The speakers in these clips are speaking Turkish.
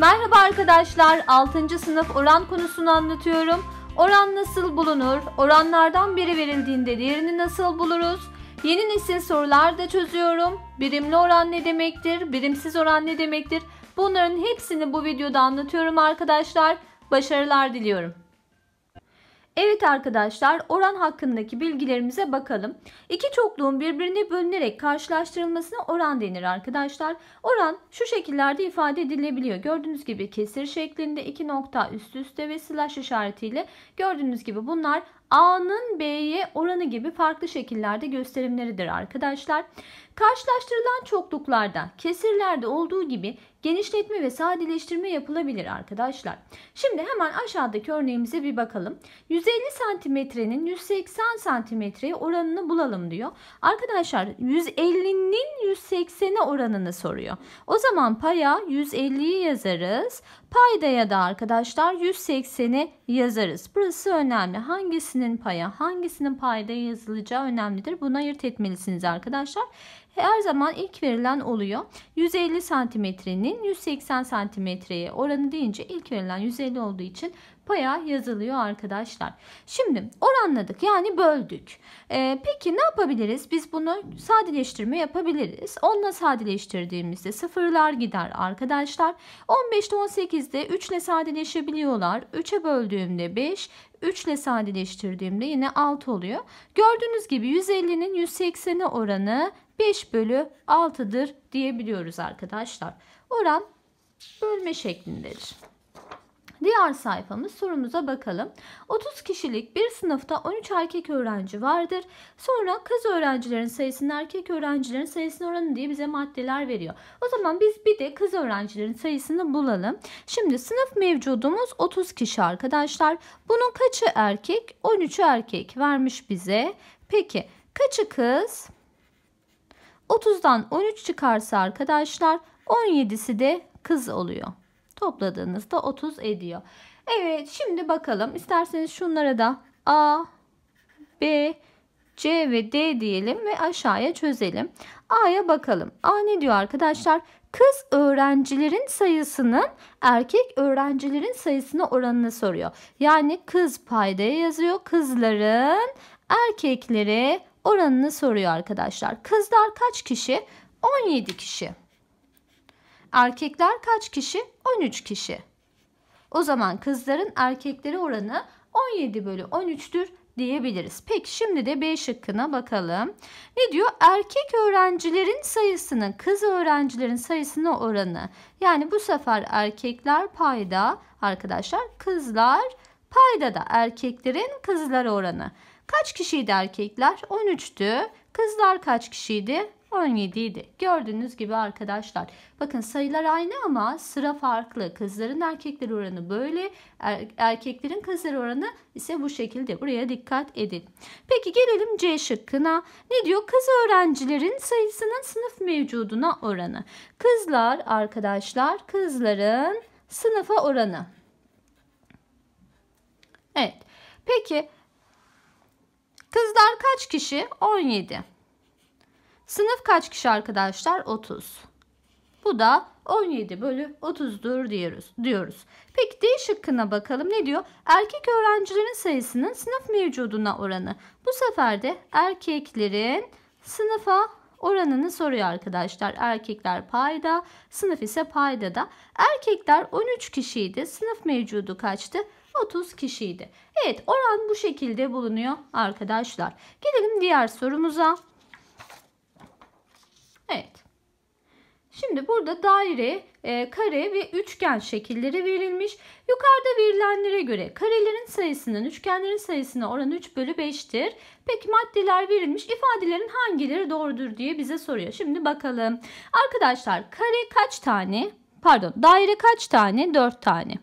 Merhaba arkadaşlar, 6. sınıf oran konusunu anlatıyorum. Oran nasıl bulunur? Oranlardan biri verildiğinde diğerini nasıl buluruz? Yeni nesil sorular da çözüyorum. Birimli oran ne demektir? Birimsiz oran ne demektir? Bunların hepsini bu videoda anlatıyorum arkadaşlar. Başarılar diliyorum. Evet arkadaşlar oran hakkındaki bilgilerimize bakalım. İki çokluğun birbirini bölünerek karşılaştırılmasına oran denir arkadaşlar. Oran şu şekillerde ifade edilebiliyor. Gördüğünüz gibi kesir şeklinde iki nokta üst üste ve slash işaretiyle gördüğünüz gibi bunlar A'nın B'ye oranı gibi farklı şekillerde gösterimleridir arkadaşlar. Karşılaştırılan çokluklarda kesirlerde olduğu gibi genişletme ve sadeleştirme yapılabilir arkadaşlar. Şimdi hemen aşağıdaki örneğimize bir bakalım. 150 santimetrenin 180 santimetreye oranını bulalım diyor. Arkadaşlar 150'nin 180'e oranını soruyor. O zaman paya 150'yi yazarız. Paydaya da arkadaşlar 180'i yazarız. Burası önemli. Hangisinin paya, hangisinin payda yazılacağı önemlidir. Bunu ayırt etmelisiniz arkadaşlar her zaman ilk verilen oluyor. 150 santimetrenin 180 santimetreye oranı deyince ilk verilen 150 olduğu için paya yazılıyor arkadaşlar. Şimdi oranladık yani böldük. Ee, peki ne yapabiliriz? Biz bunu sadeleştirme yapabiliriz. 10 ile sadeleştirdiğimizde sıfırlar gider arkadaşlar. 15 15'te 18'de 3 ile sadeleşebiliyorlar. 3'e böldüğümde 5, 3 ile sadeleştirdiğimde yine 6 oluyor. Gördüğünüz gibi 150'nin 180'e oranı 5 bölü 6'dır diyebiliyoruz arkadaşlar. Oran bölme şeklindedir. Diğer sayfamız sorumuza bakalım. 30 kişilik bir sınıfta 13 erkek öğrenci vardır. Sonra kız öğrencilerin sayısının erkek öğrencilerin sayısının oranı diye bize maddeler veriyor. O zaman biz bir de kız öğrencilerin sayısını bulalım. Şimdi sınıf mevcudumuz 30 kişi arkadaşlar. Bunun kaçı erkek? 13'ü erkek vermiş bize. Peki kaçı kız? 30'dan 13 çıkarsa arkadaşlar 17'si de kız oluyor. Topladığınızda 30 ediyor. Evet şimdi bakalım isterseniz şunlara da A, B, C ve D diyelim ve aşağıya çözelim. A'ya bakalım. A ne diyor arkadaşlar? Kız öğrencilerin sayısının erkek öğrencilerin sayısına oranını soruyor. Yani kız paydaya yazıyor. Kızların erkeklere oranını soruyor arkadaşlar. Kızlar kaç kişi? 17 kişi. Erkekler kaç kişi? 13 kişi. O zaman kızların erkekleri oranı 17 bölü 13'tür diyebiliriz. Peki şimdi de B şıkkına bakalım. Ne diyor? Erkek öğrencilerin sayısının kız öğrencilerin sayısına oranı. Yani bu sefer erkekler payda arkadaşlar kızlar payda da erkeklerin kızlar oranı. Kaç kişiydi erkekler? 13'tü. Kızlar kaç kişiydi? 17 idi. Gördüğünüz gibi arkadaşlar. Bakın sayılar aynı ama sıra farklı. Kızların erkekler oranı böyle. Er, erkeklerin kızlar oranı ise bu şekilde. Buraya dikkat edin. Peki gelelim C şıkkına. Ne diyor? Kız öğrencilerin sayısının sınıf mevcuduna oranı. Kızlar arkadaşlar kızların sınıfa oranı. Evet. Peki Kızlar kaç kişi? 17. Sınıf kaç kişi arkadaşlar? 30. Bu da 17 bölü 30'dur diyoruz. diyoruz. Peki D şıkkına bakalım ne diyor? Erkek öğrencilerin sayısının sınıf mevcuduna oranı. Bu sefer de erkeklerin sınıfa oranını soruyor arkadaşlar. Erkekler payda, sınıf ise payda da. Erkekler 13 kişiydi. Sınıf mevcudu kaçtı? 30 kişiydi. Evet oran bu şekilde bulunuyor arkadaşlar. Gelelim diğer sorumuza. Evet. Şimdi burada daire, e, kare ve üçgen şekilleri verilmiş. Yukarıda verilenlere göre karelerin sayısının üçgenlerin sayısına oranı 3 bölü 5'tir. Peki maddeler verilmiş ifadelerin hangileri doğrudur diye bize soruyor. Şimdi bakalım. Arkadaşlar kare kaç tane? Pardon daire kaç tane? 4 tane.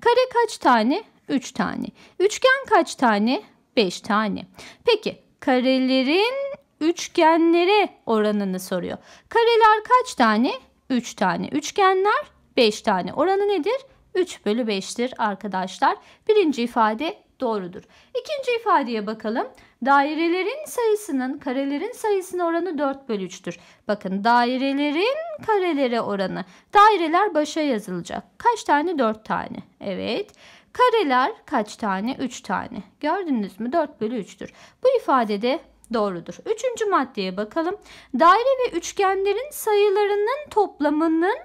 Kare kaç tane? 3 tane. Üçgen kaç tane? 5 tane. Peki karelerin üçgenlere oranını soruyor. Kareler kaç tane? 3 tane. Üçgenler 5 tane. Oranı nedir? 3 bölü 5'tir arkadaşlar. Birinci ifade doğrudur. İkinci ifadeye bakalım. Dairelerin sayısının karelerin sayısının oranı 4 bölü 3'tür. Bakın dairelerin karelere oranı. Daireler başa yazılacak. Kaç tane? 4 tane. Evet. Kareler kaç tane? 3 tane. Gördünüz mü? 4 bölü 3'tür. Bu ifadede doğrudur. Üçüncü maddeye bakalım. Daire ve üçgenlerin sayılarının toplamının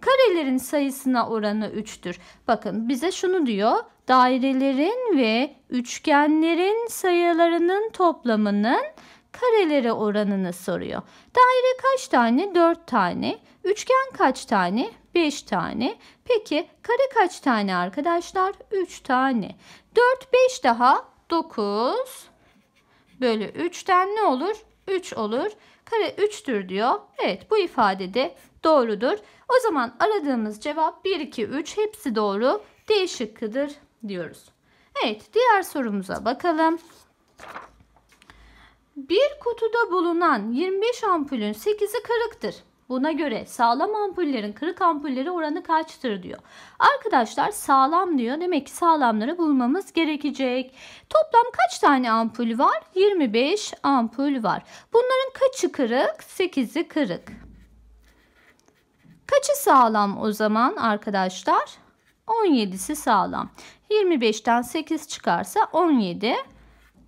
karelerin sayısına oranı 3'tür. Bakın bize şunu diyor. Dairelerin ve üçgenlerin sayılarının toplamının karelere oranını soruyor. Daire kaç tane? 4 tane. Üçgen kaç tane? 5 tane. Peki kare kaç tane arkadaşlar? 3 tane. 4, 5 daha 9 bölü 3'ten ne olur? 3 olur. Kare 3'tür diyor. Evet bu ifade de doğrudur. O zaman aradığımız cevap 1, 2, 3 hepsi doğru. D şıkkıdır diyoruz. Evet diğer sorumuza bakalım. Bir kutuda bulunan 25 ampulün 8'i kırıktır. Buna göre sağlam ampullerin kırık ampulleri oranı kaçtır diyor. Arkadaşlar sağlam diyor. Demek ki sağlamları bulmamız gerekecek. Toplam kaç tane ampul var? 25 ampul var. Bunların kaçı kırık? 8'i kırık. Kaçı sağlam o zaman arkadaşlar? 17'si sağlam. 25'ten 8 çıkarsa 17. 17.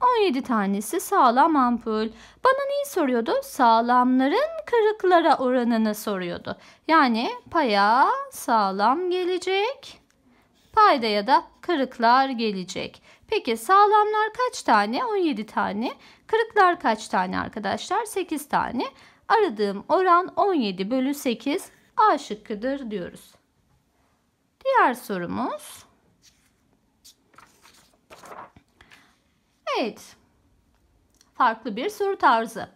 17 tanesi sağlam ampul. Bana neyi soruyordu? Sağlamların kırıklara oranını soruyordu. Yani paya sağlam gelecek. Payda ya da kırıklar gelecek. Peki sağlamlar kaç tane? 17 tane. Kırıklar kaç tane arkadaşlar? 8 tane. Aradığım oran 17 bölü 8 A şıkkıdır diyoruz. Diğer sorumuz Evet. Farklı bir soru tarzı.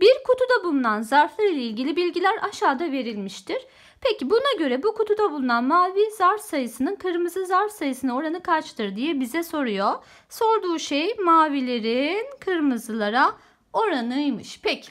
Bir kutuda bulunan zarflar ile ilgili bilgiler aşağıda verilmiştir. Peki buna göre bu kutuda bulunan mavi zarf sayısının kırmızı zarf sayısına oranı kaçtır diye bize soruyor. Sorduğu şey mavilerin kırmızılara oranıymış. Peki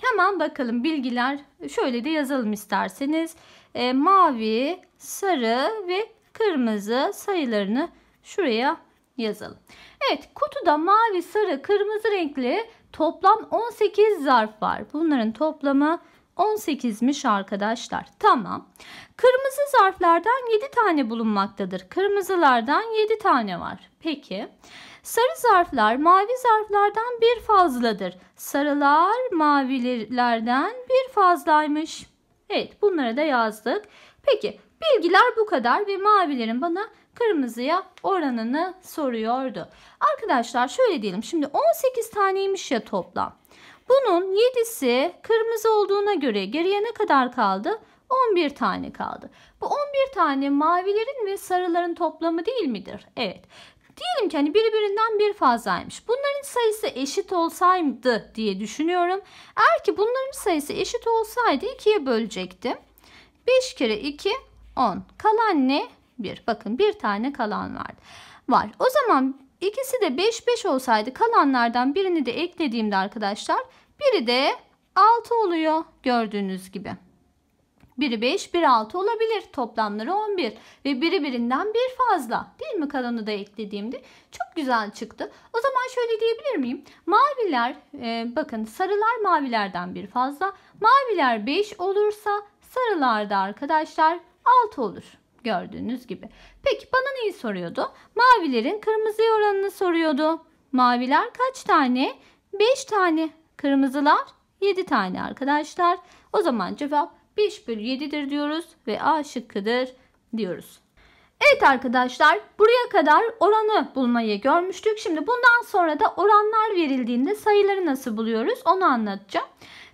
hemen bakalım bilgiler şöyle de yazalım isterseniz. E, mavi, sarı ve kırmızı sayılarını şuraya yazalım. Evet kutuda mavi, sarı, kırmızı renkli toplam 18 zarf var. Bunların toplamı 18'miş arkadaşlar. Tamam. Kırmızı zarflardan 7 tane bulunmaktadır. Kırmızılardan 7 tane var. Peki. Sarı zarflar mavi zarflardan bir fazladır. Sarılar mavilerden bir fazlaymış. Evet bunları da yazdık. Peki bilgiler bu kadar ve mavilerin bana kırmızıya oranını soruyordu. Arkadaşlar şöyle diyelim şimdi 18 taneymiş ya toplam. Bunun 7'si kırmızı olduğuna göre geriye ne kadar kaldı? 11 tane kaldı. Bu 11 tane mavilerin ve sarıların toplamı değil midir? Evet. Diyelim ki hani birbirinden bir fazlaymış. Bunların sayısı eşit olsaydı diye düşünüyorum. Eğer ki bunların sayısı eşit olsaydı 2'ye bölecektim. 5 kere 2 10. Kalan ne? 1. Bakın bir tane kalan var. Var. O zaman ikisi de 5 5 olsaydı kalanlardan birini de eklediğimde arkadaşlar biri de 6 oluyor gördüğünüz gibi. Biri 5, biri 6 olabilir. Toplamları 11 ve biri birinden bir fazla. Değil mi kalanı da eklediğimde? Çok güzel çıktı. O zaman şöyle diyebilir miyim? Maviler, e, bakın sarılar mavilerden bir fazla. Maviler 5 olursa sarılarda arkadaşlar 6 olur. Gördüğünüz gibi. Peki bana neyi soruyordu? Mavilerin kırmızıya oranını soruyordu. Maviler kaç tane? 5 tane. Kırmızılar 7 tane arkadaşlar. O zaman cevap 5 bölü 7'dir diyoruz ve A şıkkıdır diyoruz. Evet arkadaşlar buraya kadar oranı bulmayı görmüştük. Şimdi bundan sonra da oranlar verildiğinde sayıları nasıl buluyoruz onu anlatacağım.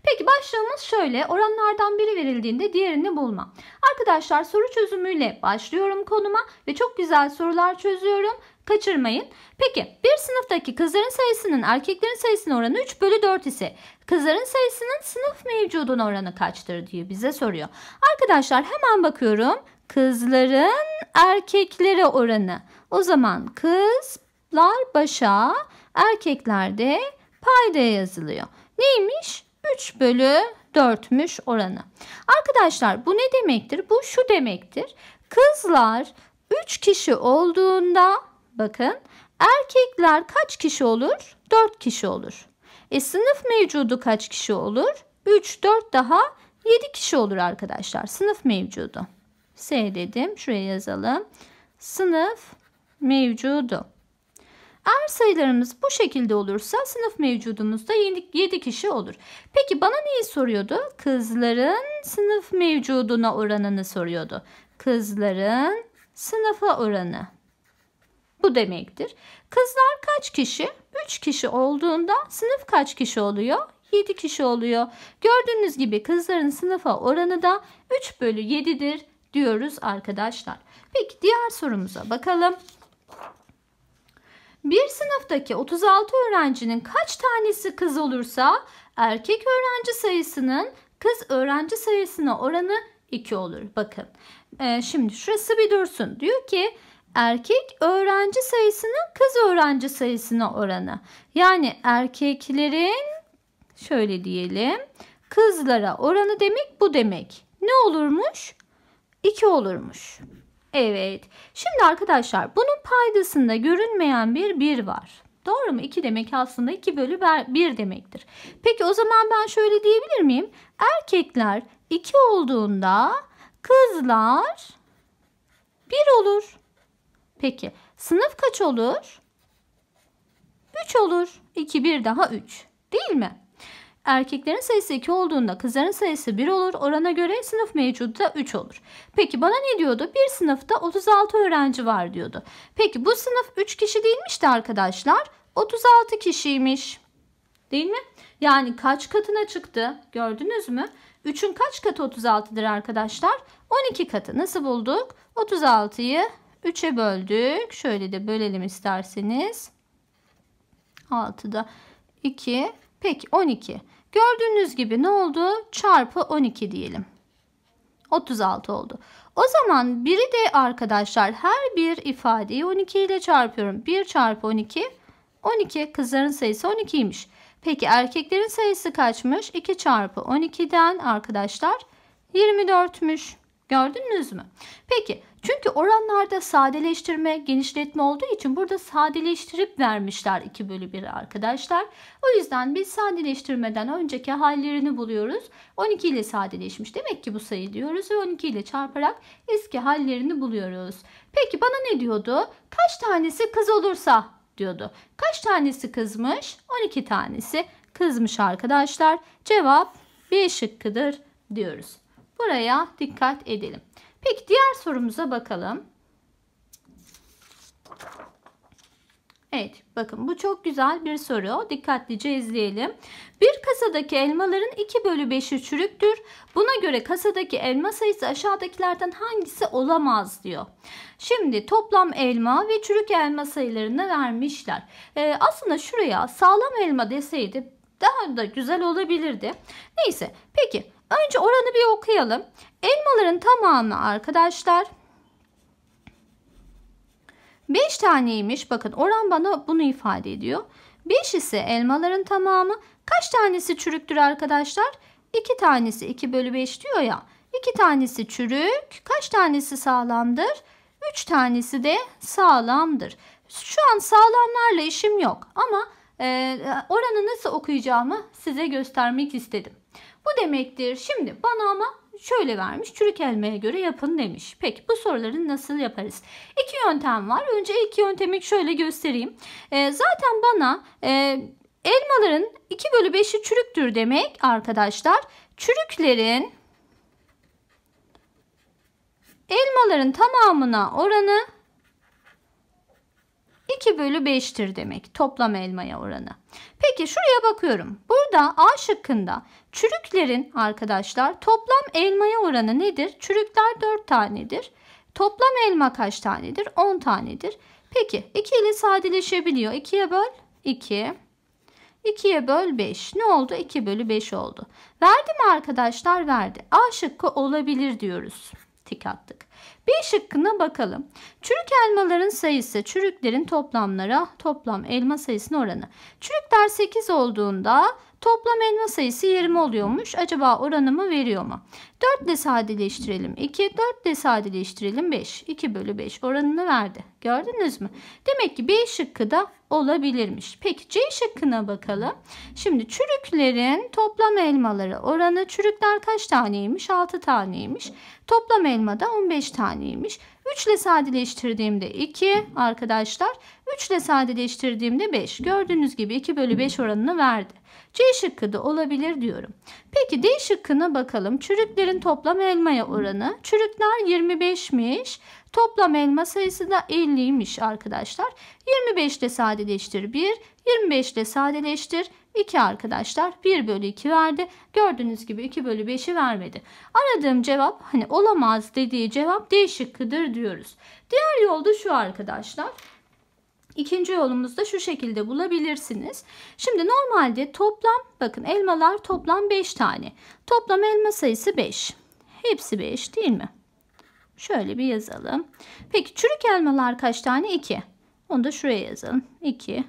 Peki başlığımız şöyle oranlardan biri verildiğinde diğerini bulma. Arkadaşlar soru çözümüyle başlıyorum konuma ve çok güzel sorular çözüyorum. Kaçırmayın. Peki bir sınıftaki kızların sayısının erkeklerin sayısının oranı 3 bölü 4 ise kızların sayısının sınıf mevcudun oranı kaçtır diye bize soruyor. Arkadaşlar hemen bakıyorum kızların erkeklere oranı. O zaman kızlar başa erkekler de paydaya yazılıyor. Neymiş? 3 bölü 4'müş oranı. Arkadaşlar bu ne demektir? Bu şu demektir. Kızlar 3 kişi olduğunda bakın erkekler kaç kişi olur? 4 kişi olur. E sınıf mevcudu kaç kişi olur? 3, 4 daha 7 kişi olur arkadaşlar. Sınıf mevcudu. S dedim. Şuraya yazalım. Sınıf mevcudu. Eğer sayılarımız bu şekilde olursa sınıf mevcudumuzda 7 kişi olur. Peki bana neyi soruyordu? Kızların sınıf mevcuduna oranını soruyordu. Kızların sınıfa oranı. Bu demektir. Kızlar kaç kişi? 3 kişi olduğunda sınıf kaç kişi oluyor? 7 kişi oluyor. Gördüğünüz gibi kızların sınıfa oranı da 3 bölü 7'dir diyoruz arkadaşlar. Peki diğer sorumuza bakalım. Bir sınıftaki 36 öğrencinin kaç tanesi kız olursa erkek öğrenci sayısının kız öğrenci sayısına oranı 2 olur. Bakın e, şimdi şurası bir dursun. Diyor ki erkek öğrenci sayısının kız öğrenci sayısına oranı. Yani erkeklerin şöyle diyelim kızlara oranı demek bu demek. Ne olurmuş? 2 olurmuş. Evet. Şimdi arkadaşlar bunun paydasında görünmeyen bir 1 var. Doğru mu? 2 demek aslında 2 bölü 1 demektir. Peki o zaman ben şöyle diyebilir miyim? Erkekler 2 olduğunda kızlar 1 olur. Peki sınıf kaç olur? 3 olur. 2 1 daha 3 değil mi? erkeklerin sayısı 2 olduğunda kızların sayısı 1 olur. Orana göre sınıf mevcudu da 3 olur. Peki bana ne diyordu? Bir sınıfta 36 öğrenci var diyordu. Peki bu sınıf 3 kişi değilmiş de arkadaşlar. 36 kişiymiş. Değil mi? Yani kaç katına çıktı? Gördünüz mü? 3'ün kaç katı 36'dır arkadaşlar? 12 katı. Nasıl bulduk? 36'yı 3'e böldük. Şöyle de bölelim isterseniz. 6'da 2. Peki 12. Gördüğünüz gibi ne oldu? Çarpı 12 diyelim. 36 oldu. O zaman biri de arkadaşlar her bir ifadeyi 12 ile çarpıyorum. 1 çarpı 12 12 kızların sayısı 12'ymiş. Peki erkeklerin sayısı kaçmış? 2 çarpı 12'den arkadaşlar 24'müş. Gördünüz mü? Peki çünkü oranlarda sadeleştirme, genişletme olduğu için burada sadeleştirip vermişler 2 bölü 1 arkadaşlar. O yüzden biz sadeleştirmeden önceki hallerini buluyoruz. 12 ile sadeleşmiş demek ki bu sayı diyoruz ve 12 ile çarparak eski hallerini buluyoruz. Peki bana ne diyordu? Kaç tanesi kız olursa diyordu. Kaç tanesi kızmış? 12 tanesi kızmış arkadaşlar. Cevap B şıkkıdır diyoruz. Buraya dikkat edelim. Peki diğer sorumuza bakalım. Evet bakın bu çok güzel bir soru. Dikkatlice izleyelim. Bir kasadaki elmaların 2 bölü 5'i çürüktür. Buna göre kasadaki elma sayısı aşağıdakilerden hangisi olamaz diyor. Şimdi toplam elma ve çürük elma sayılarını vermişler. Ee, aslında şuraya sağlam elma deseydi daha da güzel olabilirdi. Neyse peki önce oranı bir okuyalım. Elmaların tamamı arkadaşlar 5 taneymiş. Bakın oran bana bunu ifade ediyor. 5 ise elmaların tamamı. Kaç tanesi çürüktür arkadaşlar? 2 tanesi 2 bölü 5 diyor ya. 2 tanesi çürük. Kaç tanesi sağlamdır? 3 tanesi de sağlamdır. Şu an sağlamlarla işim yok ama e, oranı nasıl okuyacağımı size göstermek istedim. Bu demektir. Şimdi bana ama şöyle vermiş. Çürük elmaya göre yapın demiş. Peki bu soruları nasıl yaparız? İki yöntem var. Önce iki yöntemi şöyle göstereyim. E, zaten bana e, elmaların 2 bölü 5'i çürüktür demek arkadaşlar. Çürüklerin elmaların tamamına oranı 2 bölü 5'tir demek toplam elmaya oranı. Peki şuraya bakıyorum. Burada A şıkkında çürüklerin arkadaşlar toplam elmaya oranı nedir? Çürükler 4 tanedir. Toplam elma kaç tanedir? 10 tanedir. Peki 2 ile sadeleşebiliyor. 2'ye böl 2. 2'ye böl 5. Ne oldu? 2 bölü 5 oldu. Verdi mi arkadaşlar? Verdi. A şıkkı olabilir diyoruz. Tik attık. B şıkkına bakalım. Çürük elmaların sayısı çürüklerin toplamlara toplam elma sayısının oranı. Çürükler 8 olduğunda Toplam elma sayısı 20 oluyormuş. Acaba oranımı veriyor mu? 4 ile sadeleştirelim 2, 4 ile sadeleştirelim 5. 2 bölü 5 oranını verdi. Gördünüz mü? Demek ki B şıkkı da olabilirmiş. Peki C şıkkına bakalım. Şimdi çürüklerin toplam elmaları oranı çürükler kaç taneymiş? 6 taneymiş. Toplam elma da 15 taneymiş. 3 ile sadeleştirdiğimde 2 arkadaşlar. 3 ile sadeleştirdiğimde 5. Gördüğünüz gibi 2 bölü 5 oranını verdi. C şıkkı da olabilir diyorum. Peki D şıkkına bakalım. Çürüklerin toplam elmaya oranı. Çürükler 25'miş. Toplam elma sayısı da 50'ymiş arkadaşlar. 25 ile sadeleştir 1. 25 ile sadeleştir 2 arkadaşlar 1 bölü 2 verdi. Gördüğünüz gibi 2 bölü 5'i vermedi. Aradığım cevap hani olamaz dediği cevap D şıkkıdır diyoruz. Diğer yolda şu arkadaşlar. İkinci yolumuzda şu şekilde bulabilirsiniz. Şimdi normalde toplam bakın elmalar toplam 5 tane. Toplam elma sayısı 5. Hepsi 5 değil mi? Şöyle bir yazalım. Peki çürük elmalar kaç tane? 2. Onu da şuraya yazalım. 2,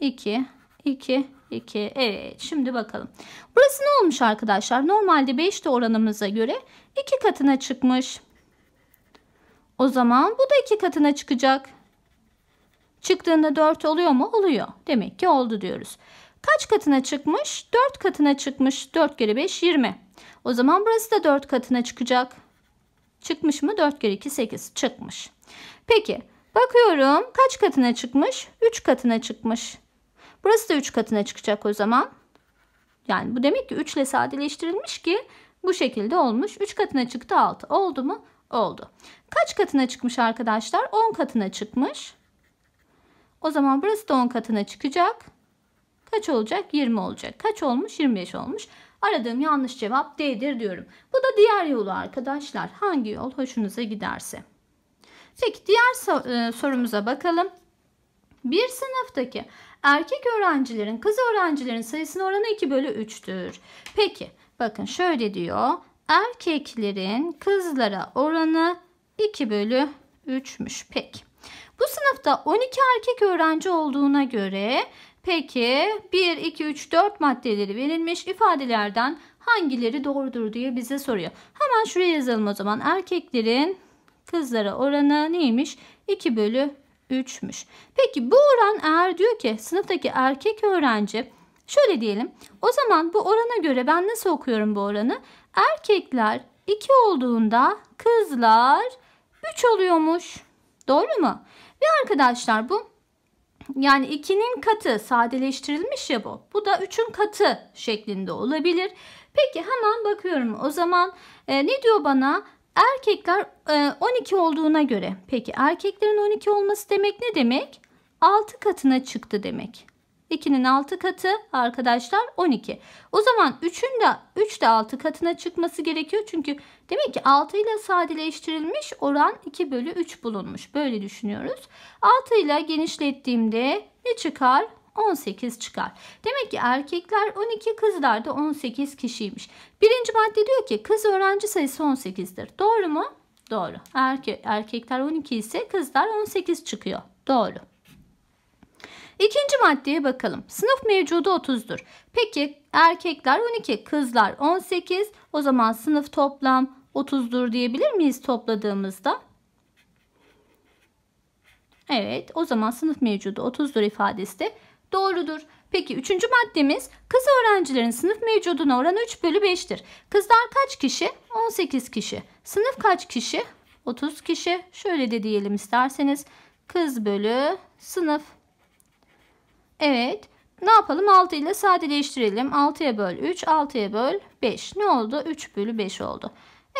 2, 2, 2. Evet şimdi bakalım. Burası ne olmuş arkadaşlar? Normalde 5 de oranımıza göre 2 katına çıkmış. O zaman bu da 2 katına çıkacak. Çıktığında 4 oluyor mu? Oluyor. Demek ki oldu diyoruz. Kaç katına çıkmış? 4 katına çıkmış. 4 kere 5 20. O zaman burası da 4 katına çıkacak. Çıkmış mı? 4 kere 2 8 çıkmış. Peki bakıyorum kaç katına çıkmış? 3 katına çıkmış. Burası da 3 katına çıkacak o zaman. Yani bu demek ki 3 ile sadeleştirilmiş ki bu şekilde olmuş. 3 katına çıktı 6. Oldu mu? Oldu. Kaç katına çıkmış arkadaşlar? 10 katına çıkmış. O zaman burası da 10 katına çıkacak. Kaç olacak? 20 olacak. Kaç olmuş? 25 olmuş. Aradığım yanlış cevap D'dir diyorum. Bu da diğer yolu arkadaşlar. Hangi yol hoşunuza giderse. Peki diğer e, sorumuza bakalım. Bir sınıftaki erkek öğrencilerin kız öğrencilerin sayısının oranı 2 bölü 3'tür. Peki bakın şöyle diyor. Erkeklerin kızlara oranı 2 bölü 3'müş. Peki. Bu sınıfta 12 erkek öğrenci olduğuna göre peki 1, 2, 3, 4 maddeleri verilmiş ifadelerden hangileri doğrudur diye bize soruyor. Hemen şuraya yazalım o zaman. Erkeklerin kızlara oranı neymiş? 2 bölü 3'müş. Peki bu oran eğer diyor ki sınıftaki erkek öğrenci şöyle diyelim. O zaman bu orana göre ben nasıl okuyorum bu oranı? Erkekler 2 olduğunda kızlar 3 oluyormuş. Doğru mu? Ne arkadaşlar bu? Yani 2'nin katı sadeleştirilmiş ya bu. Bu da 3'ün katı şeklinde olabilir. Peki hemen bakıyorum o zaman e, ne diyor bana? Erkekler e, 12 olduğuna göre. Peki erkeklerin 12 olması demek ne demek? 6 katına çıktı demek. 2'nin 6 katı arkadaşlar 12. O zaman 3'ün de 3 de 6 katına çıkması gerekiyor. Çünkü demek ki 6 ile sadeleştirilmiş oran 2 bölü 3 bulunmuş. Böyle düşünüyoruz. 6 ile genişlettiğimde ne çıkar? 18 çıkar. Demek ki erkekler 12 kızlar da 18 kişiymiş. Birinci madde diyor ki kız öğrenci sayısı 18'dir. Doğru mu? Doğru. Erke, erkekler 12 ise kızlar 18 çıkıyor. Doğru. İkinci maddeye bakalım. Sınıf mevcudu 30'dur. Peki erkekler 12, kızlar 18. O zaman sınıf toplam 30'dur diyebilir miyiz topladığımızda? Evet o zaman sınıf mevcudu 30'dur ifadesi de doğrudur. Peki üçüncü maddemiz kız öğrencilerin sınıf mevcudun oranı 3 bölü 5'tir. Kızlar kaç kişi? 18 kişi. Sınıf kaç kişi? 30 kişi. Şöyle de diyelim isterseniz. Kız bölü sınıf Evet. Ne yapalım? 6 ile sadeleştirelim. 6'ya böl 3, 6'ya böl 5. Ne oldu? 3 bölü 5 oldu.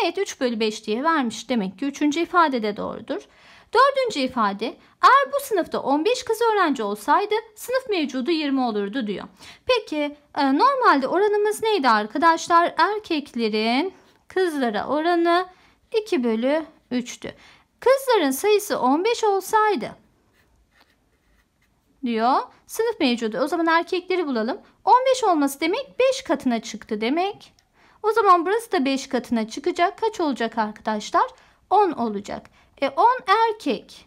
Evet 3 bölü 5 diye vermiş. Demek ki 3. ifade de doğrudur. Dördüncü ifade eğer bu sınıfta 15 kız öğrenci olsaydı sınıf mevcudu 20 olurdu diyor. Peki e, normalde oranımız neydi arkadaşlar? Erkeklerin kızlara oranı 2 bölü 3'tü. Kızların sayısı 15 olsaydı diyor Sınıf mevcudu. O zaman erkekleri bulalım. 15 olması demek 5 katına çıktı demek. O zaman burası da 5 katına çıkacak. Kaç olacak arkadaşlar? 10 olacak. E 10 erkek.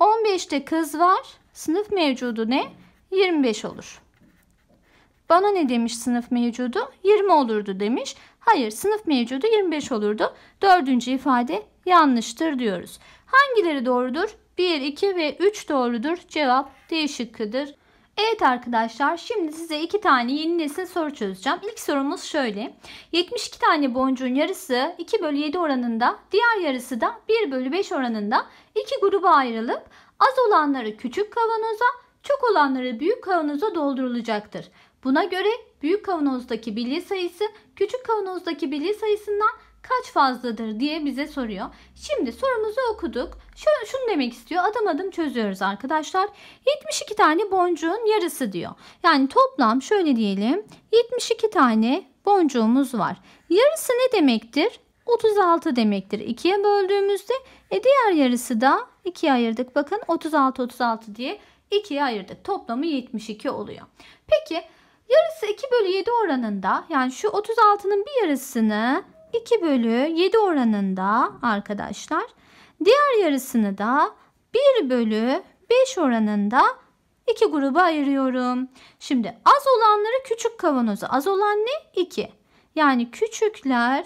15'te kız var. Sınıf mevcudu ne? 25 olur. Bana ne demiş sınıf mevcudu? 20 olurdu demiş. Hayır sınıf mevcudu 25 olurdu. Dördüncü ifade yanlıştır diyoruz. Hangileri doğrudur? 1, 2 ve 3 doğrudur. Cevap D şıkkıdır. Evet arkadaşlar şimdi size iki tane yeni nesil soru çözeceğim. İlk sorumuz şöyle. 72 tane boncuğun yarısı 2 bölü 7 oranında diğer yarısı da 1 bölü 5 oranında iki gruba ayrılıp az olanları küçük kavanoza çok olanları büyük kavanoza doldurulacaktır. Buna göre büyük kavanozdaki bilye sayısı küçük kavanozdaki bilye sayısından kaç fazladır diye bize soruyor. Şimdi sorumuzu okuduk. Şöyle, şunu demek istiyor. Adım adım çözüyoruz arkadaşlar. 72 tane boncuğun yarısı diyor. Yani toplam şöyle diyelim. 72 tane boncuğumuz var. Yarısı ne demektir? 36 demektir. 2'ye böldüğümüzde e diğer yarısı da 2'ye ayırdık. Bakın 36 36 diye 2'ye ayırdık. Toplamı 72 oluyor. Peki yarısı 2 bölü 7 oranında yani şu 36'nın bir yarısını 2 bölü 7 oranında arkadaşlar. Diğer yarısını da 1 bölü 5 oranında iki gruba ayırıyorum. Şimdi az olanları küçük kavanoza. Az olan ne? 2. Yani küçükler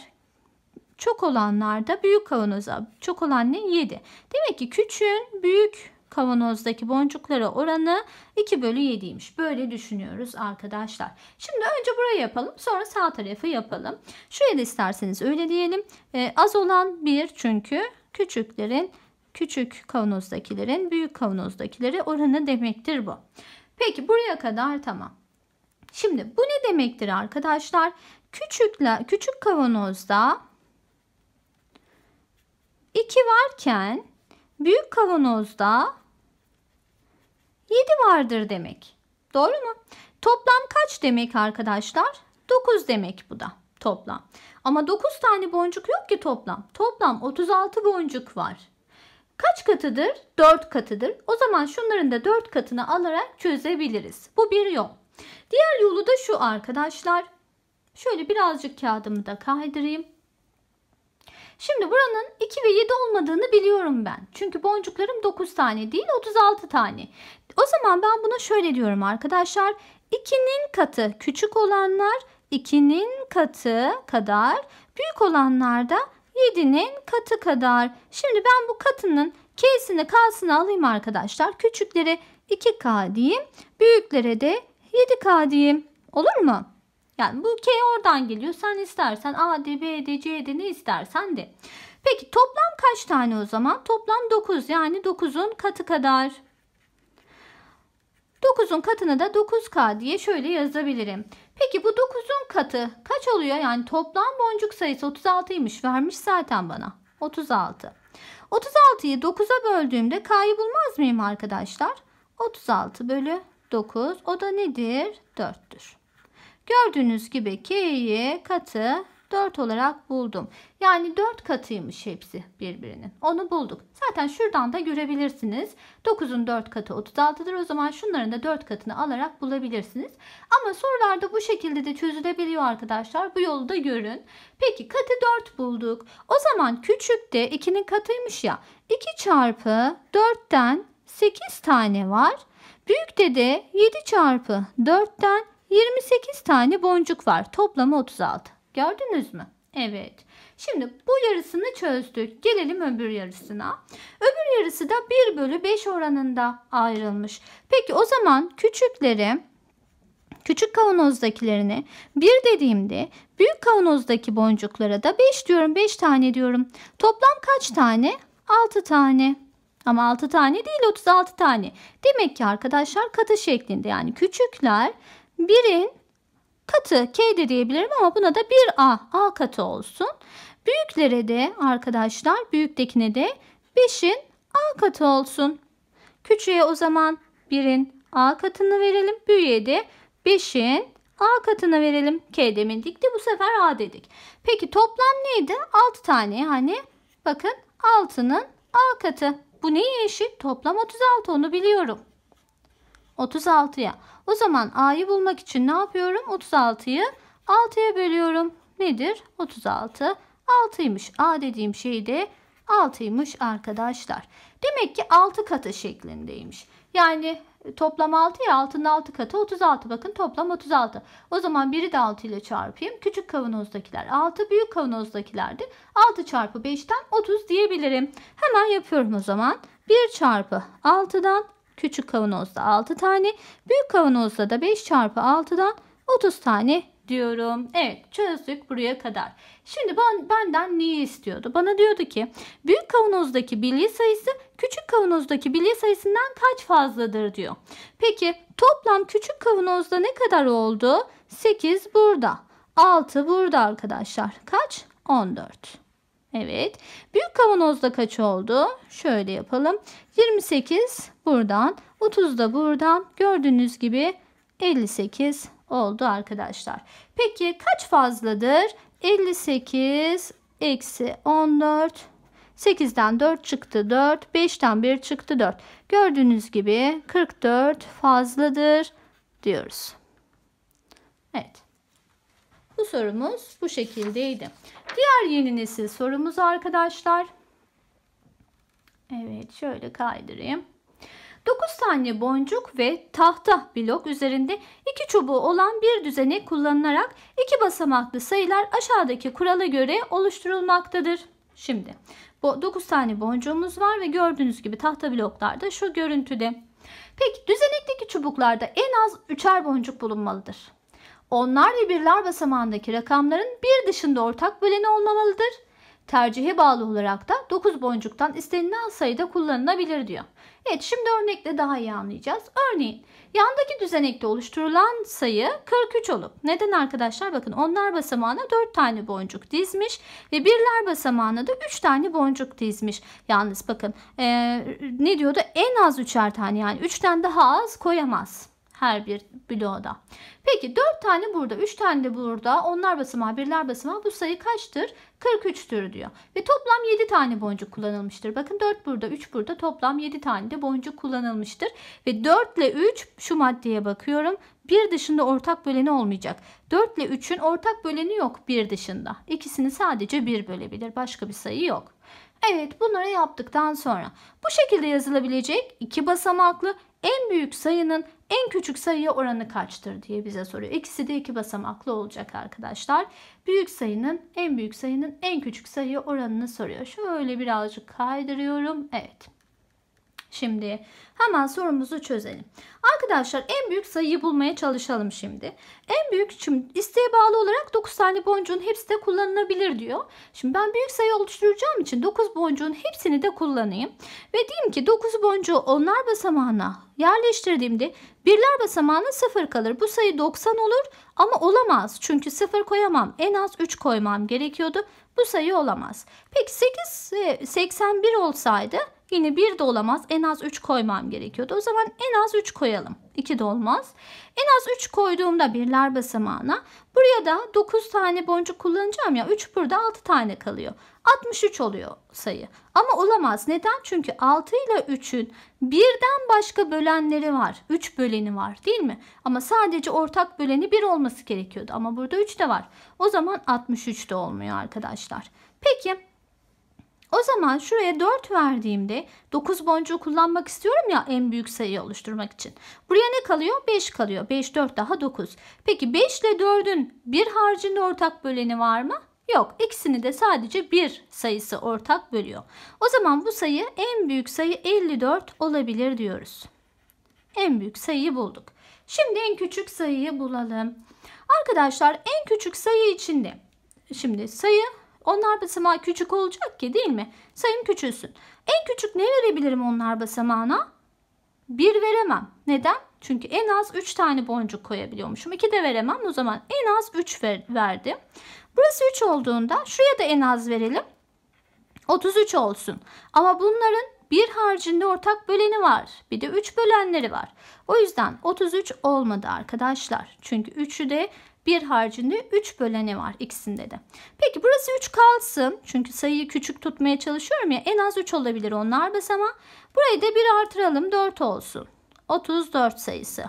çok olanlar da büyük kavanoza. Çok olan ne? 7. Demek ki küçüğün büyük kavanozdaki boncuklara oranı 2 bölü 7'ymiş. Böyle düşünüyoruz arkadaşlar. Şimdi önce burayı yapalım sonra sağ tarafı yapalım. Şuraya da isterseniz öyle diyelim. Ee, az olan 1 çünkü küçüklerin küçük kavanozdakilerin büyük kavanozdakileri oranı demektir bu. Peki buraya kadar tamam. Şimdi bu ne demektir arkadaşlar? Küçükle, küçük kavanozda 2 varken Büyük kavanozda 7 vardır demek. Doğru mu? Toplam kaç demek arkadaşlar? 9 demek bu da toplam. Ama 9 tane boncuk yok ki toplam. Toplam 36 boncuk var. Kaç katıdır? 4 katıdır. O zaman şunların da 4 katını alarak çözebiliriz. Bu bir yol. Diğer yolu da şu arkadaşlar. Şöyle birazcık kağıdımı da kaydırayım. Şimdi buranın 2 ve 7 olmadığını biliyorum ben. Çünkü boncuklarım 9 tane değil 36 tane. O zaman ben buna şöyle diyorum arkadaşlar. 2'nin katı küçük olanlar 2'nin katı kadar büyük olanlar da 7'nin katı kadar. Şimdi ben bu katının K'sini K'sını alayım arkadaşlar. Küçüklere 2K diyeyim. Büyüklere de 7K diyeyim. Olur mu? Yani bu K oradan geliyor. Sen istersen A de B de C de ne istersen de. Peki toplam kaç tane o zaman? Toplam 9 yani 9'un katı kadar. 9'un katını da 9K diye şöyle yazabilirim. Peki bu 9'un katı kaç oluyor? Yani toplam boncuk sayısı 36'ymış. Vermiş zaten bana. 36. 36'yı 9'a böldüğümde K'yı bulmaz mıyım arkadaşlar? 36 bölü 9. O da nedir? 4'tür. Gördüğünüz gibi K'yi katı 4 olarak buldum. Yani 4 katıymış hepsi birbirinin. Onu bulduk. Zaten şuradan da görebilirsiniz. 9'un 4 katı 36'dır. O zaman şunların da 4 katını alarak bulabilirsiniz. Ama sorularda bu şekilde de çözülebiliyor arkadaşlar. Bu yolu da görün. Peki katı 4 bulduk. O zaman küçük de 2'nin katıymış ya. 2 çarpı 4'ten 8 tane var. Büyükte de 7 çarpı 4'ten 28 tane boncuk var. Toplamı 36. Gördünüz mü? Evet. Şimdi bu yarısını çözdük. Gelelim öbür yarısına. Öbür yarısı da 1 bölü 5 oranında ayrılmış. Peki o zaman küçükleri küçük kavanozdakilerini 1 dediğimde büyük kavanozdaki boncuklara da 5 diyorum. 5 tane diyorum. Toplam kaç tane? 6 tane. Ama 6 tane değil 36 tane. Demek ki arkadaşlar katı şeklinde yani küçükler birin katı K de diyebilirim ama buna da bir a A katı olsun. Büyüklere de arkadaşlar büyüktekine de 5'in A katı olsun. Küçüğe o zaman 1'in A katını verelim. Büyüğe de 5'in A katına verelim. K demin dikti. Bu sefer A dedik. Peki toplam neydi? 6 tane. Hani bakın 6'nın A katı. Bu neye eşit? Toplam 36 onu biliyorum. 36'ya. O zaman A'yı bulmak için ne yapıyorum? 36'yı 6'ya bölüyorum. Nedir? 36. 6'ymış. A dediğim şey de 6'ymış arkadaşlar. Demek ki 6 katı şeklindeymiş. Yani toplam 6 ya 6'nın 6 katı 36. Bakın toplam 36. O zaman biri de 6 ile çarpayım. Küçük kavanozdakiler 6, büyük kavanozdakilerdi. 6 çarpı 5'ten 30 diyebilirim. Hemen yapıyorum o zaman. 1 çarpı 6'dan Küçük kavanozda 6 tane. Büyük kavanozda da 5 çarpı 6'dan 30 tane diyorum. Evet çözdük buraya kadar. Şimdi ben, benden neyi istiyordu? Bana diyordu ki büyük kavanozdaki bilye sayısı küçük kavanozdaki bilye sayısından kaç fazladır diyor. Peki toplam küçük kavanozda ne kadar oldu? 8 burada. 6 burada arkadaşlar. Kaç? 14. Evet. Büyük kavanozda kaç oldu? Şöyle yapalım. 28 buradan, 30 da buradan. Gördüğünüz gibi 58 oldu arkadaşlar. Peki kaç fazladır? 58 eksi 14 8'den 4 çıktı 4, 5'ten 1 çıktı 4. Gördüğünüz gibi 44 fazladır diyoruz. Evet. Bu sorumuz bu şekildeydi. Diğer yeni nesil sorumuz arkadaşlar. Evet şöyle kaydırayım. 9 tane boncuk ve tahta blok üzerinde iki çubuğu olan bir düzenek kullanılarak iki basamaklı sayılar aşağıdaki kurala göre oluşturulmaktadır. Şimdi bu 9 tane boncuğumuz var ve gördüğünüz gibi tahta bloklarda şu görüntüde. Peki düzenekteki çubuklarda en az 3'er boncuk bulunmalıdır. Onlar ve birler basamağındaki rakamların bir dışında ortak böleni olmamalıdır. Tercihe bağlı olarak da 9 boncuktan istenilen sayıda kullanılabilir diyor. Evet şimdi örnekle daha iyi anlayacağız. Örneğin yandaki düzenekte oluşturulan sayı 43 olup neden arkadaşlar bakın onlar basamağına 4 tane boncuk dizmiş ve birler basamağına da 3 tane boncuk dizmiş. Yalnız bakın ee, ne diyordu en az 3'er tane yani 3'ten daha az koyamaz her bir bloğda. Peki 4 tane burada 3 tane de burada onlar basamağı birler basamağı bu sayı kaçtır? 43'tür diyor. Ve toplam 7 tane boncuk kullanılmıştır. Bakın 4 burada 3 burada toplam 7 tane de boncuk kullanılmıştır. Ve 4 ile 3 şu maddeye bakıyorum. Bir dışında ortak böleni olmayacak. 4 ile 3'ün ortak böleni yok bir dışında. İkisini sadece 1 bölebilir. Başka bir sayı yok. Evet bunları yaptıktan sonra bu şekilde yazılabilecek iki basamaklı en büyük sayının en küçük sayıya oranı kaçtır diye bize soruyor. İkisi de iki basamaklı olacak arkadaşlar. Büyük sayının en büyük sayının en küçük sayıya oranını soruyor. Şöyle birazcık kaydırıyorum. Evet şimdi? Hemen sorumuzu çözelim. Arkadaşlar en büyük sayıyı bulmaya çalışalım şimdi. En büyük şimdi isteğe bağlı olarak 9 tane boncuğun hepsi de kullanılabilir diyor. Şimdi ben büyük sayı oluşturacağım için 9 boncuğun hepsini de kullanayım. Ve diyeyim ki 9 boncuğu onlar basamağına yerleştirdiğimde birler basamağına 0 kalır. Bu sayı 90 olur ama olamaz. Çünkü 0 koyamam. En az 3 koymam gerekiyordu. Bu sayı olamaz. Peki 8 81 e, olsaydı Yine bir de olamaz. En az 3 koymam gerekiyordu. O zaman en az 3 koyalım. 2 de olmaz. En az 3 koyduğumda birler basamağına buraya da 9 tane boncuk kullanacağım ya 3 burada 6 tane kalıyor. 63 oluyor sayı. Ama olamaz. Neden? Çünkü 6 ile 3'ün birden başka bölenleri var. 3 böleni var değil mi? Ama sadece ortak böleni 1 olması gerekiyordu. Ama burada 3 de var. O zaman 63 de olmuyor arkadaşlar. Peki o zaman şuraya 4 verdiğimde 9 boncuğu kullanmak istiyorum ya en büyük sayıyı oluşturmak için. Buraya ne kalıyor? 5 kalıyor. 5, 4 daha 9. Peki 5 ile 4'ün bir harcında ortak böleni var mı? Yok ikisini de sadece bir sayısı ortak bölüyor. O zaman bu sayı en büyük sayı 54 olabilir diyoruz. En büyük sayıyı bulduk. Şimdi en küçük sayıyı bulalım. Arkadaşlar en küçük sayı içinde şimdi sayı onlar basamağı küçük olacak ki değil mi? Sayım küçülsün. En küçük ne verebilirim onlar basamağına? Bir veremem. Neden? Çünkü en az 3 tane boncuk koyabiliyormuşum. 2 de veremem. O zaman en az 3 ver, verdim. Burası 3 olduğunda şuraya da en az verelim. 33 olsun. Ama bunların bir harcında ortak böleni var. Bir de 3 bölenleri var. O yüzden 33 olmadı arkadaşlar. Çünkü 3'ü de 1 haricinde 3 böleni var ikisinde de. Peki burası 3 kalsın. Çünkü sayıyı küçük tutmaya çalışıyorum ya. En az 3 olabilir onlar basama. Burayı da 1 artıralım 4 olsun. 34 sayısı.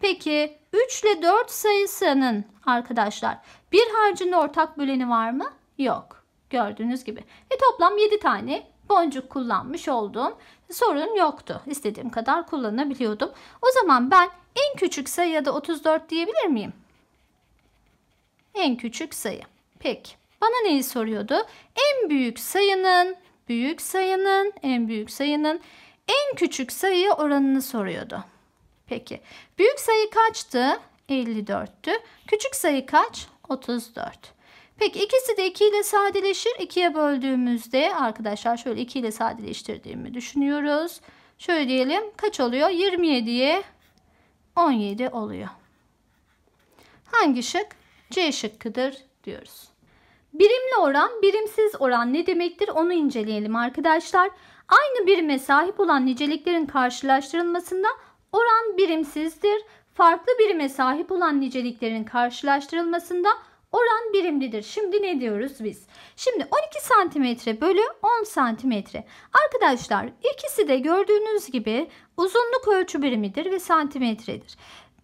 Peki 3 ile 4 sayısının arkadaşlar bir haricinde ortak böleni var mı? Yok. Gördüğünüz gibi. Ve toplam 7 tane boncuk kullanmış oldum. Sorun yoktu. İstediğim kadar kullanabiliyordum. O zaman ben en küçük sayıya da 34 diyebilir miyim? en küçük sayı. Peki bana neyi soruyordu? En büyük sayının, büyük sayının, en büyük sayının en küçük sayıya oranını soruyordu. Peki büyük sayı kaçtı? 54'tü. Küçük sayı kaç? 34. Peki ikisi de 2 ile sadeleşir. 2'ye böldüğümüzde arkadaşlar şöyle 2 ile sadeleştirdiğimi düşünüyoruz. Şöyle diyelim kaç oluyor? 27'ye 17 oluyor. Hangi şık? C şıkkıdır diyoruz. Birimli oran, birimsiz oran ne demektir onu inceleyelim arkadaşlar. Aynı birime sahip olan niceliklerin karşılaştırılmasında oran birimsizdir. Farklı birime sahip olan niceliklerin karşılaştırılmasında oran birimlidir. Şimdi ne diyoruz biz? Şimdi 12 santimetre bölü 10 santimetre. Arkadaşlar ikisi de gördüğünüz gibi uzunluk ölçü birimidir ve santimetredir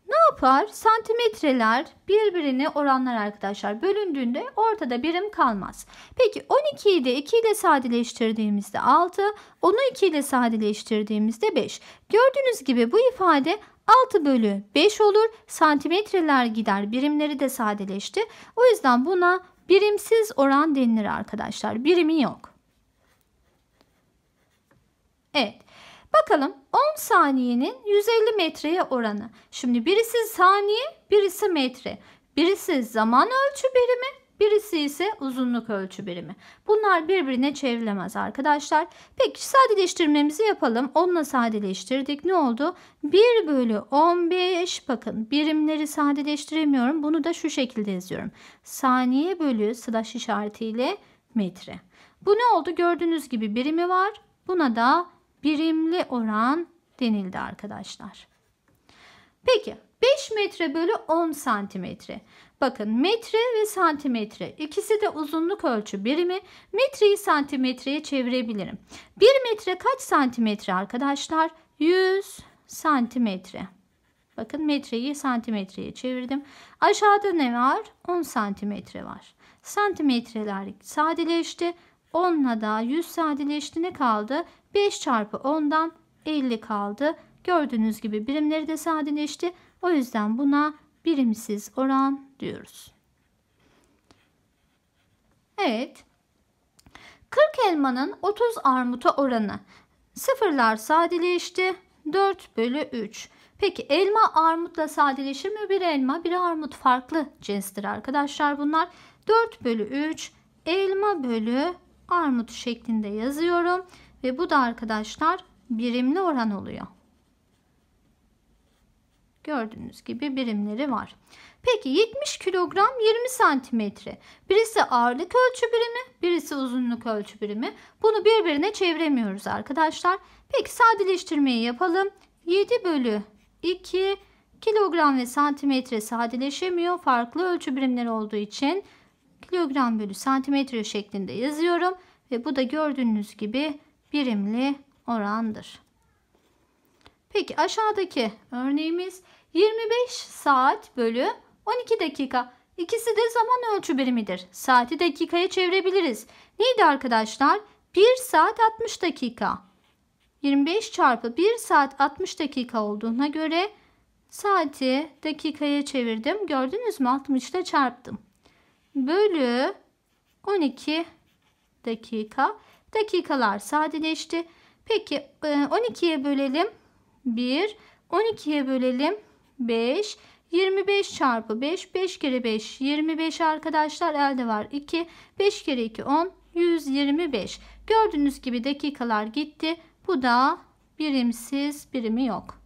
ne yapar? Santimetreler birbirini oranlar arkadaşlar. Bölündüğünde ortada birim kalmaz. Peki 12'yi de 2 ile sadeleştirdiğimizde 6, 10'u 2 ile sadeleştirdiğimizde 5. Gördüğünüz gibi bu ifade 6 bölü 5 olur. Santimetreler gider. Birimleri de sadeleşti. O yüzden buna birimsiz oran denilir arkadaşlar. Birimi yok. Evet. Bakalım 10 saniyenin 150 metreye oranı. Şimdi birisi saniye, birisi metre. Birisi zaman ölçü birimi, birisi ise uzunluk ölçü birimi. Bunlar birbirine çevrilemez arkadaşlar. Peki sadeleştirmemizi yapalım. 10 ile sadeleştirdik. Ne oldu? 1 bölü 15. Bakın birimleri sadeleştiremiyorum. Bunu da şu şekilde yazıyorum. Saniye bölü slash işaretiyle metre. Bu ne oldu? Gördüğünüz gibi birimi var. Buna da birimli oran denildi arkadaşlar. Peki 5 metre bölü 10 santimetre. Bakın metre ve santimetre ikisi de uzunluk ölçü birimi. Metreyi santimetreye çevirebilirim. 1 metre kaç santimetre arkadaşlar? 100 santimetre. Bakın metreyi santimetreye çevirdim. Aşağıda ne var? 10 santimetre var. Santimetreler sadeleşti. 10'la da 100 sadeleşti ne kaldı? 5 çarpı 10'dan 50 kaldı. Gördüğünüz gibi birimleri de sadeleşti. O yüzden buna birimsiz oran diyoruz. Evet. 40 elmanın 30 armuta oranı. Sıfırlar sadeleşti. 4 bölü 3. Peki elma armutla sadeleşir mi? Bir elma bir armut farklı cinstir arkadaşlar bunlar. 4 bölü 3 elma bölü armut şeklinde yazıyorum. Ve bu da arkadaşlar birimli oran oluyor. Gördüğünüz gibi birimleri var. Peki 70 kilogram 20 santimetre. Birisi ağırlık ölçü birimi, birisi uzunluk ölçü birimi. Bunu birbirine çeviremiyoruz arkadaşlar. Peki sadeleştirmeyi yapalım. 7 bölü 2 kilogram ve santimetre sadeleşemiyor. Farklı ölçü birimleri olduğu için kilogram bölü santimetre şeklinde yazıyorum. Ve bu da gördüğünüz gibi birimli orandır. Peki aşağıdaki örneğimiz 25 saat bölü 12 dakika. İkisi de zaman ölçü birimidir. Saati dakikaya çevirebiliriz. Neydi arkadaşlar? 1 saat 60 dakika. 25 çarpı 1 saat 60 dakika olduğuna göre saati dakikaya çevirdim. Gördünüz mü? 60 ile çarptım bölü 12 dakika. Dakikalar sadeleşti. Peki 12'ye e, bölelim. 1. 12'ye bölelim. 5. 25 çarpı 5. 5 kere 5. 25 arkadaşlar elde var. 2. 5 kere 2 10. 125. Gördüğünüz gibi dakikalar gitti. Bu da birimsiz birimi yok.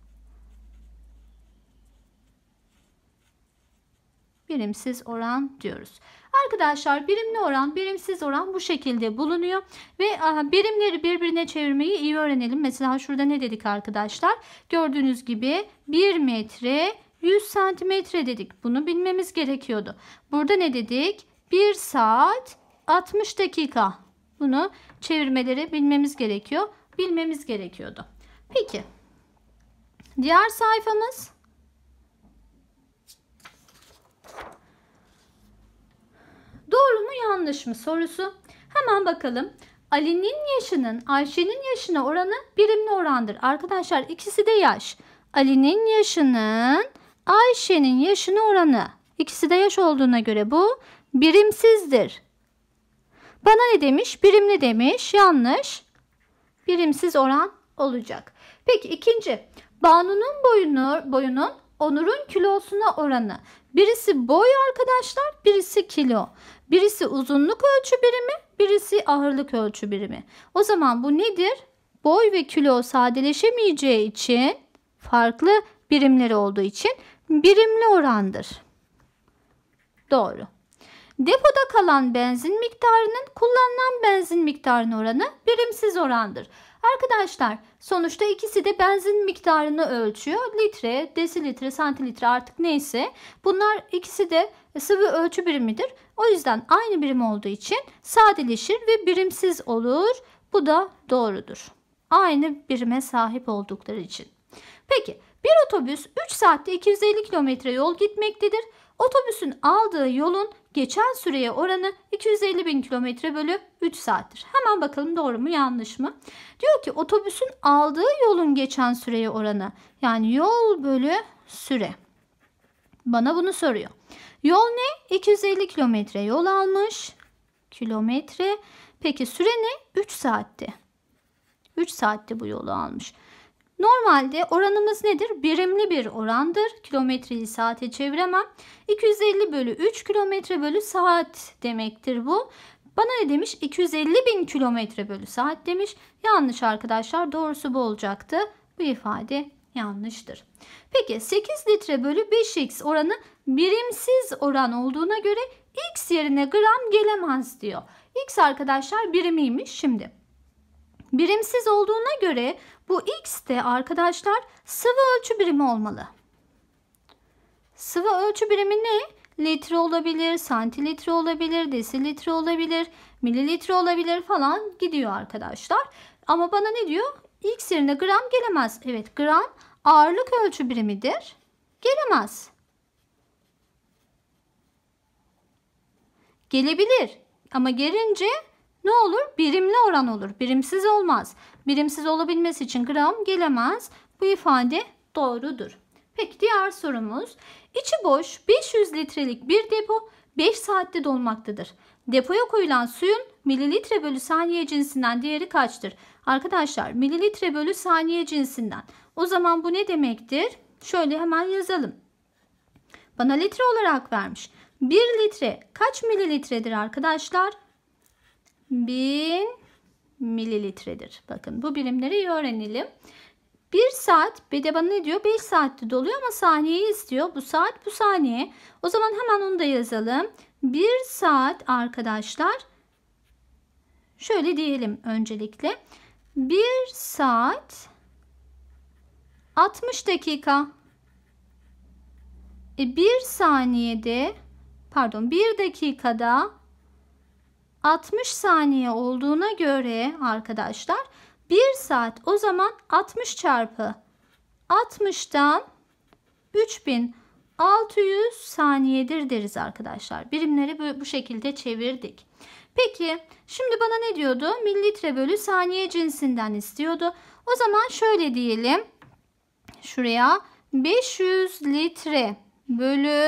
Birimsiz oran diyoruz. Arkadaşlar birimli oran, birimsiz oran bu şekilde bulunuyor. Ve ah, birimleri birbirine çevirmeyi iyi öğrenelim. Mesela şurada ne dedik arkadaşlar? Gördüğünüz gibi 1 metre 100 santimetre dedik. Bunu bilmemiz gerekiyordu. Burada ne dedik? 1 saat 60 dakika. Bunu çevirmeleri bilmemiz gerekiyor. Bilmemiz gerekiyordu. Peki. Diğer sayfamız Doğru mu yanlış mı sorusu. Hemen bakalım. Ali'nin yaşının Ayşe'nin yaşına oranı birimli orandır. Arkadaşlar ikisi de yaş. Ali'nin yaşının Ayşe'nin yaşına oranı. İkisi de yaş olduğuna göre bu birimsizdir. Bana ne demiş? Birimli demiş. Yanlış. Birimsiz oran olacak. Peki ikinci. Banu'nun boyunu, boyunun Onur'un kilosuna oranı. Birisi boy arkadaşlar, birisi kilo. Birisi uzunluk ölçü birimi, birisi ağırlık ölçü birimi. O zaman bu nedir? Boy ve kilo sadeleşemeyeceği için farklı birimleri olduğu için birimli orandır. Doğru. Depoda kalan benzin miktarının kullanılan benzin miktarının oranı birimsiz orandır. Arkadaşlar sonuçta ikisi de benzin miktarını ölçüyor. Litre, desilitre, santilitre artık neyse. Bunlar ikisi de sıvı ölçü birimidir. O yüzden aynı birim olduğu için sadeleşir ve birimsiz olur. Bu da doğrudur. Aynı birime sahip oldukları için. Peki bir otobüs 3 saatte 250 kilometre yol gitmektedir. Otobüsün aldığı yolun geçen süreye oranı 250 bin kilometre bölü 3 saattir. Hemen bakalım doğru mu yanlış mı? Diyor ki otobüsün aldığı yolun geçen süreye oranı yani yol bölü süre. Bana bunu soruyor. Yol ne? 250 kilometre yol almış. Kilometre. Peki süre ne? 3 saatti. 3 saatte bu yolu almış. Normalde oranımız nedir? Birimli bir orandır. Kilometreyi saate çeviremem. 250 bölü 3 kilometre bölü saat demektir bu. Bana ne demiş? 250 bin kilometre bölü saat demiş. Yanlış arkadaşlar. Doğrusu bu olacaktı. Bu ifade yanlıştır. Peki 8 litre bölü 5x oranı birimsiz oran olduğuna göre x yerine gram gelemez diyor. x arkadaşlar birimiymiş. Şimdi Birimsiz olduğuna göre bu x de arkadaşlar sıvı ölçü birimi olmalı. Sıvı ölçü birimi ne? Litre olabilir, santilitre olabilir, desilitre olabilir, mililitre olabilir falan gidiyor arkadaşlar. Ama bana ne diyor? X yerine gram gelemez. Evet gram ağırlık ölçü birimidir. Gelemez. Gelebilir ama gelince ne olur? Birimli oran olur. Birimsiz olmaz. Birimsiz olabilmesi için gram gelemez. Bu ifade doğrudur. Peki diğer sorumuz. İçi boş 500 litrelik bir depo 5 saatte dolmaktadır. Depoya koyulan suyun mililitre bölü saniye cinsinden değeri kaçtır? Arkadaşlar mililitre bölü saniye cinsinden. O zaman bu ne demektir? Şöyle hemen yazalım. Bana litre olarak vermiş. 1 litre kaç mililitredir arkadaşlar? 1000 mililitredir. Bakın bu birimleri öğrenelim. 1 saat bedeban ne diyor? 5 saatte doluyor ama saniyeyi istiyor. Bu saat bu saniye. O zaman hemen onu da yazalım. 1 saat arkadaşlar şöyle diyelim öncelikle. 1 saat 60 dakika. E saniyede pardon 1 dakikada 60 saniye olduğuna göre arkadaşlar 1 saat o zaman 60 çarpı 60'dan 3600 saniyedir deriz arkadaşlar. Birimleri bu şekilde çevirdik. Peki şimdi bana ne diyordu? Mililitre bölü saniye cinsinden istiyordu. O zaman şöyle diyelim. Şuraya 500 litre bölü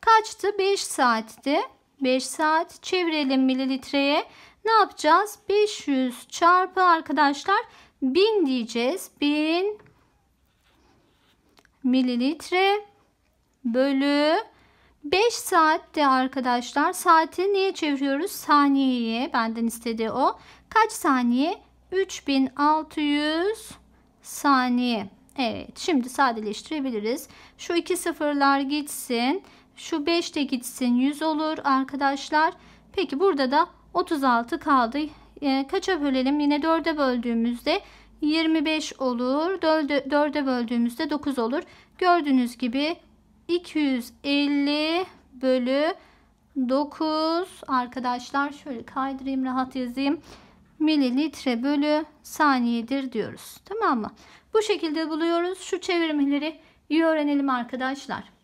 kaçtı? 5 saatti. 5 saat çevirelim mililitreye. Ne yapacağız? 500 çarpı arkadaşlar 1000 diyeceğiz. 1000 mililitre bölü 5 saatte arkadaşlar saati niye çeviriyoruz? Saniyeye benden istedi o. Kaç saniye? 3600 saniye. Evet şimdi sadeleştirebiliriz. Şu iki sıfırlar gitsin. Şu 5 de gitsin 100 olur arkadaşlar. Peki burada da 36 kaldı. E, kaça bölelim? Yine 4'e böldüğümüzde 25 olur. 4'e, 4'e böldüğümüzde 9 olur. Gördüğünüz gibi 250 bölü 9 arkadaşlar şöyle kaydırayım rahat yazayım mililitre bölü saniyedir diyoruz tamam mı bu şekilde buluyoruz şu çevirmeleri iyi öğrenelim arkadaşlar